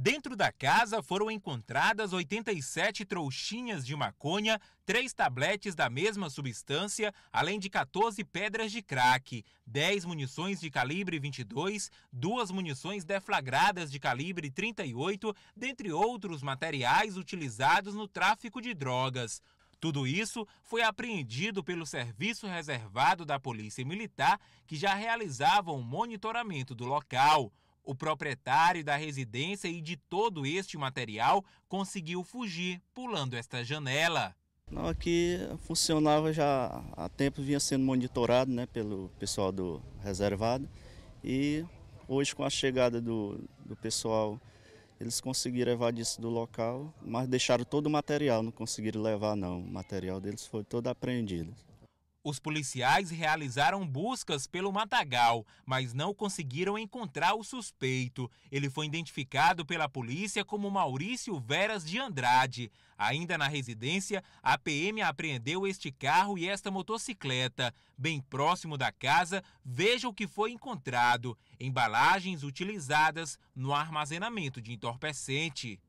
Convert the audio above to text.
Dentro da casa foram encontradas 87 trouxinhas de maconha, três tabletes da mesma substância, além de 14 pedras de crack, 10 munições de calibre 22, duas munições deflagradas de calibre 38, dentre outros materiais utilizados no tráfico de drogas. Tudo isso foi apreendido pelo Serviço Reservado da Polícia Militar, que já realizava um monitoramento do local. O proprietário da residência e de todo este material conseguiu fugir pulando esta janela. Não, aqui funcionava já há tempo, vinha sendo monitorado né, pelo pessoal do reservado. E hoje, com a chegada do, do pessoal, eles conseguiram evadir disso do local, mas deixaram todo o material, não conseguiram levar não. O material deles foi todo apreendido. Os policiais realizaram buscas pelo matagal, mas não conseguiram encontrar o suspeito. Ele foi identificado pela polícia como Maurício Veras de Andrade. Ainda na residência, a PM apreendeu este carro e esta motocicleta. Bem próximo da casa, veja o que foi encontrado: embalagens utilizadas no armazenamento de entorpecente.